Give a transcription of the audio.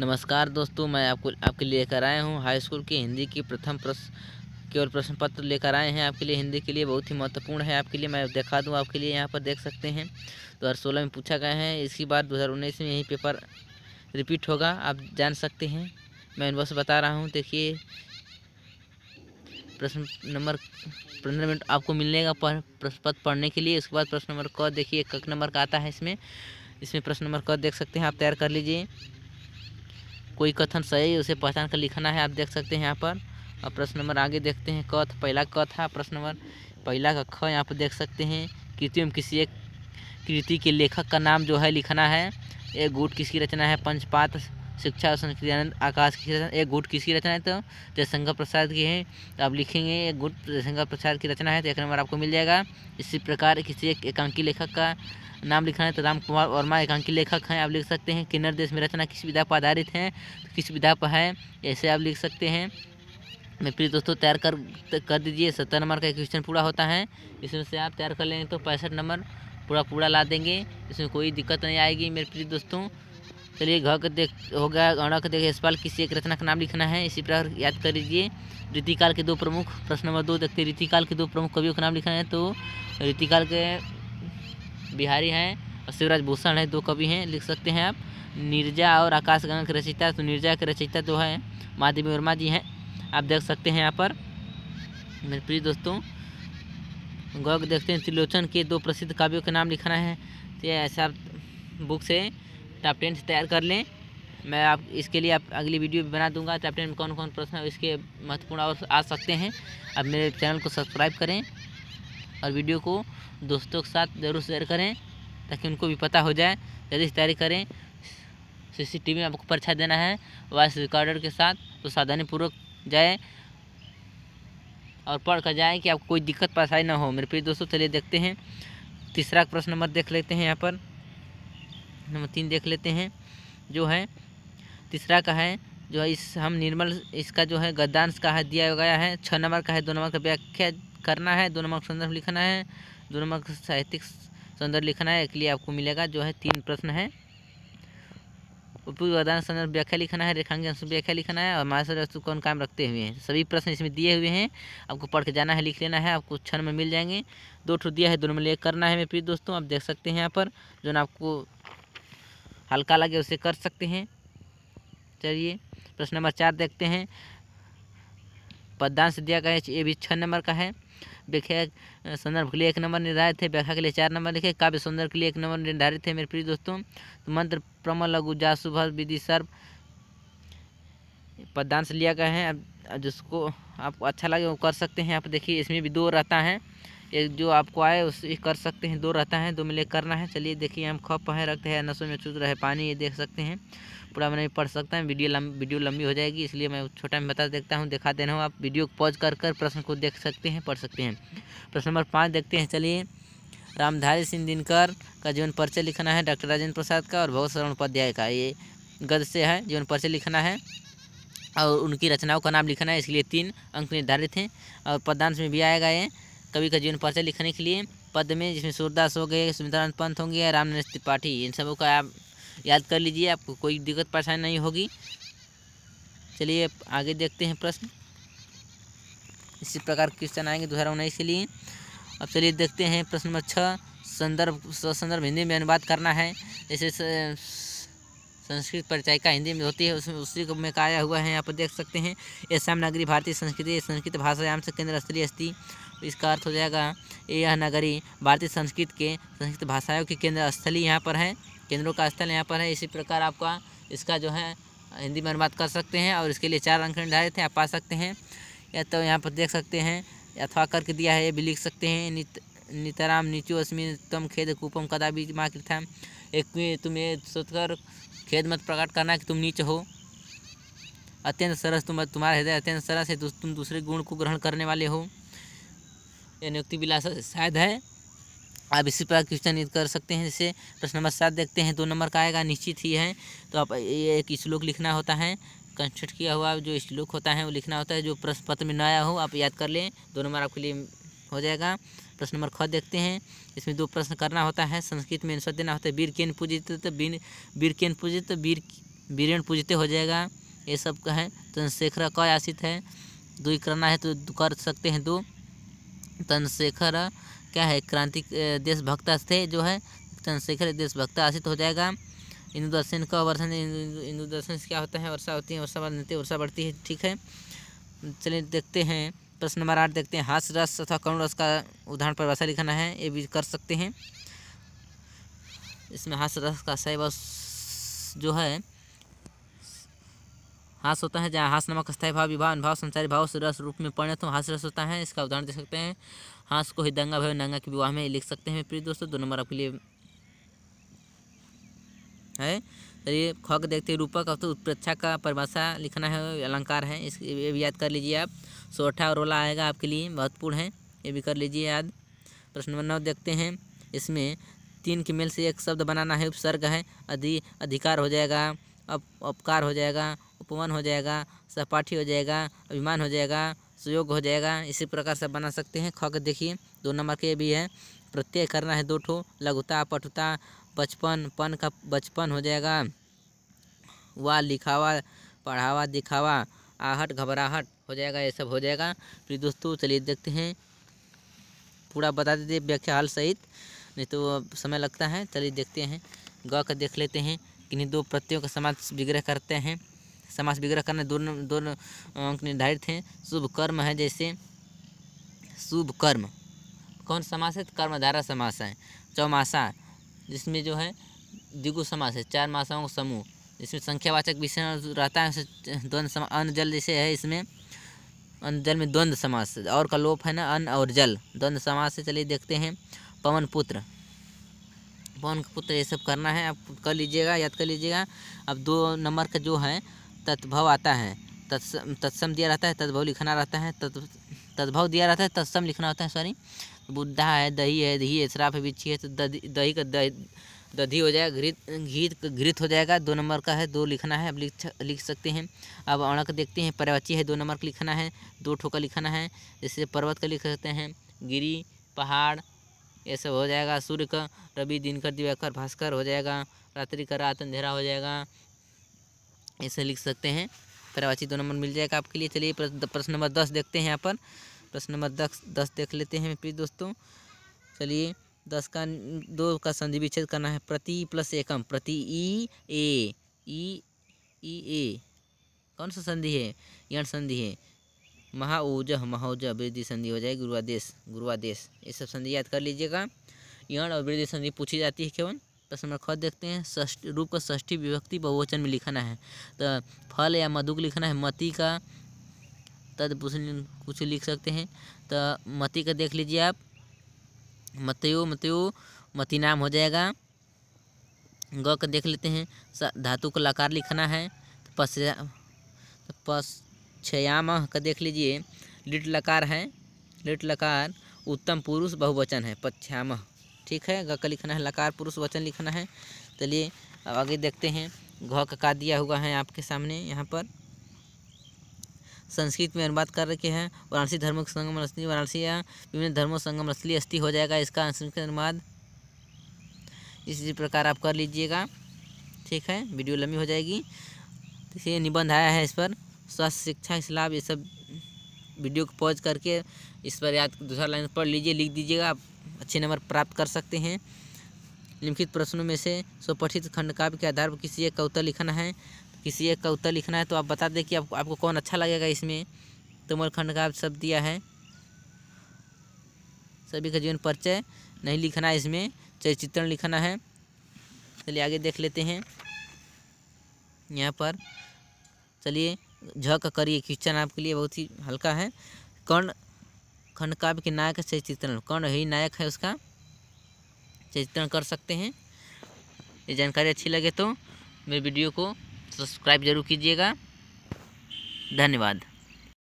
नमस्कार दोस्तों मैं आपको आपके लिए लेकर आया हूँ हाई स्कूल की हिंदी की प्रथम प्रश्न केवल प्रश्न पत्र लेकर आए हैं आपके लिए हिंदी के लिए बहुत ही महत्वपूर्ण है आपके लिए मैं दिखा दूँ आपके लिए यहाँ पर देख सकते हैं दो हज़ार सोलह में पूछा गया है इसकी बार दो हज़ार उन्नीस में यही पेपर रिपीट होगा आप जान सकते हैं मैं बस बता रहा हूँ देखिए प्रश्न नंबर पंद्रह मिनट आपको मिलेगा प्रश्न पत्र पढ़ने के लिए उसके बाद प्रश्न नंबर क देखिए कक नंबर का आता है इसमें इसमें प्रश्न नंबर क देख सकते हैं आप तैयार कर लीजिए कोई कथन सही उसे पहचान कर लिखना है आप देख सकते हैं यहाँ पर और प्रश्न नंबर आगे देखते हैं कथ पहला क था प्रश्न नंबर पहला का ख यहाँ पर देख सकते हैं कृति में किसी एक कृति के लेखक का नाम जो है लिखना है एक गुट किसकी रचना है पंचपात शिक्षा और संस्कृति आनंद आकाश की रचना एक गुट किसकी रचना है तो जयशंकर प्रसाद की है तो आप लिखेंगे एक गुट जयशंकर प्रसाद की रचना है तो एक नंबर आपको मिल जाएगा इसी प्रकार किसी एक एकांकी लेखक का नाम लिखना है तो राम कुमार वर्मा एकांकी लेखक हैं आप लिख सकते हैं किन्नर देश में रचना किस विधा पर आधारित है तो किस विधा पर है ऐसे आप लिख सकते हैं मैं प्लीज दोस्तों तैयार कर कर दीजिए सत्तर नंबर का क्वेश्चन पूरा होता है इसमें से आप तैयार कर लेंगे तो पैंसठ नंबर पूरा पूरा ला देंगे इसमें कोई दिक्कत नहीं आएगी मेरे प्रिय दोस्तों चलिए घ का देख हो गया गण का देख यशपाल किसी एक रचना का नाम लिखना है इसी प्रकार याद कर लीजिए रीतिकाल के दो प्रमुख प्रश्न नंबर दो देखते रीतिकाल के दो प्रमुख कवियों का नाम लिखना है तो रीतिकाल के बिहारी हैं और शिवराज भूषण हैं दो कवि हैं लिख सकते हैं आप निर्जा और आकाशगंगा की रचयिता तो निर्जा की रचयिता जो तो है माधवी वर्मा जी हैं आप देख सकते हैं यहाँ पर मेरे प्रिय दोस्तों गौ देखते हैं त्रिलोचन के दो प्रसिद्ध काव्यों के नाम लिखना है तो ऐसा बुक से टॉप टेन से तैयार कर लें मैं आप इसके लिए आप अगली वीडियो भी बना दूंगा टॉप टेन में कौन कौन प्रश्न इसके महत्वपूर्ण और आ सकते हैं आप मेरे चैनल को सब्सक्राइब करें और वीडियो को दोस्तों के साथ ज़रूर शेयर करें ताकि उनको भी पता हो जाए यदि तैयारी करें सीसीटीवी में आपको परीक्षा देना है वॉइस रिकॉर्डर के साथ तो सावधानीपूर्वक जाए और पढ़ कर जाए कि आपको कोई दिक्कत परेशानी ना हो मेरे प्रिय दोस्तों चलिए देखते हैं तीसरा प्रश्न नंबर देख लेते हैं यहाँ पर नंबर तीन देख लेते हैं जो है तीसरा का है जो है इस हम निर्मल इसका जो है गद्यांश का है दिया गया है छः नंबर का है दो नंबर का व्याख्या करना है दो नंबर संदर्भ लिखना है दो नंबर साहित्यिक संदर्भ लिखना है इसलिए आपको मिलेगा जो है तीन प्रश्न है उपयुक्त गद्दांश संदर्भ व्याख्या लिखना है रेखांकन व्याख्या लिखना है और मास्टर वस्तु कौन काम रखते हुए हैं सभी प्रश्न इसमें दिए हुए हैं आपको पढ़ के जाना है लिख लेना है आपको क्षण में मिल जाएंगे दो ठो दिया है दोनों में लेख करना है मेरे प्रिय दोस्तों आप देख सकते हैं यहाँ पर जो ना आपको हल्का लगे उसे कर सकते हैं चलिए प्रश्न नंबर चार देखते हैं पदांश दिया गया है ये भी छः नंबर का है व्याख्या संदर्भ के लिए एक नंबर निर्धारित है व्याख्या के लिए चार नंबर लिखे काव्य सौंदर्य के लिए एक नंबर निर्धारित है मेरे प्रिय दोस्तों तो मंत्र प्रमल लघु जासुभ विधि सर्व पदांश लिया गया है अब जिसको आपको अच्छा लगे वो कर सकते हैं आप देखिए इसमें भी दो रहता है एक जो आपको आए उस कर सकते हैं दो रहता है दो मिले करना है चलिए देखिए हम खप पहन रखते हैं नसों में चूस रहे पानी ये देख सकते हैं पूरा मैंने पढ़ सकता है वीडियो लम, वीडियो लंबी हो जाएगी इसलिए मैं छोटा में बता देखता हूँ दिखा देना हूँ आप वीडियो पॉज कर कर प्रश्न को देख सकते हैं पढ़ सकते हैं प्रश्न नंबर पाँच देखते हैं चलिए रामधारी सिंह दिनकर का जीवन परिचय लिखना है डॉक्टर राजेंद्र प्रसाद का और भगत शरण उपाध्याय का ये गद से है जीवन परिचय लिखना है और उनकी रचनाओं का नाम लिखना है इसलिए तीन अंक निर्धारित हैं और पदांश में भी आएगा ये कवि का जीवन परिचय लिखने के लिए पद में जिसमें सूरदास हो गए सुमित्रांत पंत होंगे रामनरेश त्रिपाठी इन सबों का आप याद कर लीजिए आपको कोई दिक्कत परेशानी नहीं होगी चलिए आगे देखते हैं प्रश्न इसी प्रकार क्वेश्चन आएंगे दो हज़ार उन्नीस के लिए अब चलिए देखते हैं प्रश्न नंबर छः संदर्भ संदर्भ हिंदी में अनुवाद करना है जैसे संस्कृत परिचय का हिंदी में होती है उसमें उसी को में काया हुआ है यहाँ पर देख सकते हैं ऐसा नगरी भारतीय संस्कृति संस्कृत भाषायाम से केंद्र स्तरीय अस्थि तो इसका अर्थ हो जाएगा यह नगरी भारतीय संस्कृत के संस्कृत भाषाओं के केंद्र स्थली यहाँ पर है केंद्रों का स्थल यहाँ पर है इसी प्रकार आपका इसका जो है हिंदी में अनुवाद कर सकते हैं और इसके लिए चार अंक निर्धारित हैं आप पा सकते हैं या तो यहाँ पर देख सकते हैं अथवा करके दिया है ये भी लिख सकते हैं नित नितराम नीचू अश्मी तम खेद कुपम भी माँ कृथम एक तुम्हें सोचकर खेद मत प्रकट करना कि तुम नीच हो अत्यंत सरस तुम तुम्हारा हृदय अत्यंत सरस है तुम दूसरे गुण को ग्रहण करने वाले हो यह नियुक्ति विलास शायद है आप इसी प्रकार क्वेश्चन कर सकते हैं जैसे प्रश्न नंबर सात देखते हैं दो नंबर का आएगा निश्चित ही है तो आप ये एक श्लोक लिखना होता है कंस्ट्रक्ट किया हुआ जो श्लोक होता है वो लिखना होता है जो प्रश्न पत्र में न आया हो आप याद कर लें दो नंबर आपके लिए हो जाएगा प्रश्न नंबर ख देखते हैं इसमें दो प्रश्न करना होता है संस्कृत में आंसर देना होता है वीर केन पूजित तो बीन वीर केन पूजित तो वीर वीरेन पूजित हो जाएगा ये सब का है चंद्रशेखर तो क आशित है दो ही करना है तो कर सकते हैं दो चंद्रशेखर तो क्या है क्रांति देशभक्त थे जो है चंद्रशेखर तो देशभक्त आशित हो जाएगा इंदू दर्शन का वर्षा इंदू दर्शन से क्या होता है वर्षा होती है वर्षा बढ़ती वर्षा बढ़ती है ठीक है चलिए देखते हैं प्रश्न नंबर आठ देखते हैं हास्य रस तथा करुण रस का उदाहरण परिभाषा लिखना है ये भी कर सकते हैं इसमें हास्य रस का सही जो है हास होता है जहाँ हास नमक स्थायी भाव विभाव अनुभाव संसारी भाव से रस रूप में परिणत हो हास रस होता है इसका उदाहरण दे सकते हैं हास को ही दंगा भाव नंगा के विवाह में लिख सकते हैं प्रिय दोस्तों दो नंबर आपके लिए है चलिए ख के देखते हैं रूपक अवतु तो उत्प्रेक्षा का परिभाषा लिखना है अलंकार है इस ये भी याद कर लीजिए आप सोठा और रोला आएगा आपके लिए महत्वपूर्ण है ये भी कर लीजिए याद प्रश्न नंबर नौ देखते हैं इसमें तीन के मेल से एक शब्द बनाना है उपसर्ग है अधि अधिकार हो जाएगा अप अपकार हो जाएगा उपवन हो जाएगा सहपाठी हो जाएगा अभिमान हो जाएगा सुयोग हो जाएगा इसी प्रकार से बना सकते हैं ख देखिए दो नंबर के भी है प्रत्यय करना है दो ठो लघुता पटुता पचपन पन का बचपन हो जाएगा वाह लिखावा पढ़ावा दिखावा आहट घबराहट हो जाएगा ये सब हो जाएगा फिर दोस्तों चलिए देखते हैं पूरा बता देते व्याख्या हाल सहित नहीं तो समय लगता है चलिए देखते हैं ग का देख लेते हैं किन्हीं दो प्रत्ययों का समाज विग्रह करते हैं समाज विग्रह करने दोनों दोनों अंक निर्धारित हैं शुभ कर्म है जैसे शुभ कर्म कौन समास है कर्मधारा समास है चौमासा जिसमें जो है द्विगु समास है चार मासाओं का समूह इसमें संख्यावाचक विषय रहता है द्वंद्व समा अन्न जल जैसे है इसमें अन्न जल में द्वंद्व समास और का लोप है ना अन्न और जल द्वंद्व समास से चलिए देखते हैं पवन पुत्र पवन पुत्र ये सब करना है आप कर लीजिएगा याद कर लीजिएगा अब दो नंबर का जो है तत्भव आता है तत्सम तत्सम दिया रहता है तद्भव लिखना रहता है तत् तद्भव दिया रहता है तत्सम लिखना होता है सॉरी बुद्धा है दही है दही इसराफ है बिच्छी है तो दही का दही हो जाएगा घृत घी घृत हो जाएगा दो नंबर का है दो लिखना है अब लिख लिख सकते हैं अब अणक देखते हैं पर्वती है दो नंबर का लिखना है दो ठोका लिखना है जैसे पर्वत का लिख सकते हैं गिरी पहाड़ ये सब हो जाएगा सूर्य का रवि दिनकर दिवाकर भास्कर हो जाएगा रात्रि का रात अंधेरा हो जाएगा ऐसे लिख सकते हैं पर्वाची दो नंबर मिल जाएगा आपके लिए चलिए प्रश्न नंबर दस देखते हैं यहाँ पर प्रश्न नंबर दस दस देख लेते हैं प्लीज दोस्तों चलिए दस का दो का संधि विच्छेद करना है प्रति प्लस एकम प्रति ई ए ई ई ए कौन सा संधि है यण संधि है महाऊज महाऊज वृद्धि संधि हो जाएगी गुरुआदेश गुरुआदेश ये सब संधि याद कर लीजिएगा यण और वृद्धि संधि पूछी जाती है केवल प्रश्न नंबर ख देखते हैं रूप का षष्ठी विभक्ति बहुवचन में लिखना है तो फल या मधुक लिखना है मती का तद कुछ लिख सकते हैं तो मती का देख लीजिए आप मतयो मतयो मती नाम हो जाएगा ग का देख लेते हैं धातु का लकार लिखना है तो पश्या तो पश्चयाम का देख लीजिए लिट लकार है लिट लकार उत्तम पुरुष बहुवचन है पश्याम ठीक है ग का लिखना है लकार पुरुष वचन लिखना है चलिए अब आगे देखते हैं घ का का दिया हुआ है आपके सामने यहाँ पर संस्कृत में अनुवाद कर रखे हैं वाराणसी धर्म संगम असली वाराणसी या विभिन्न धर्मों संगम असली अस्थि हो जाएगा इसका संस्कृत अनुवाद इसी प्रकार आप कर लीजिएगा ठीक है वीडियो लंबी हो जाएगी इसलिए निबंध आया है इस पर स्वास्थ्य शिक्षा इस लाभ ये सब वीडियो को पॉज करके इस पर याद दूसरा लाइन पढ़ लीजिए लिख दीजिएगा आप अच्छे नंबर प्राप्त कर सकते हैं लिखित प्रश्नों में से स्वपठित काव्य के आधार पर किसी एक कविता लिखना है किसी एक का उत्तर लिखना है तो आप बता दें कि आप, आपको कौन अच्छा लगेगा इसमें तुमरखंड का सब दिया है सभी का जीवन परिचय नहीं लिखना है इसमें चरित्रण लिखना है चलिए आगे देख लेते हैं यहाँ पर चलिए झ का करिए क्वेश्चन आपके लिए बहुत ही हल्का है कर्ण खंड काव्य के नायक चरित्रण कर्ण ही नायक है उसका चरित्रण कर सकते हैं ये जानकारी अच्छी लगे तो मेरे वीडियो को सब्सक्राइब जरूर कीजिएगा धन्यवाद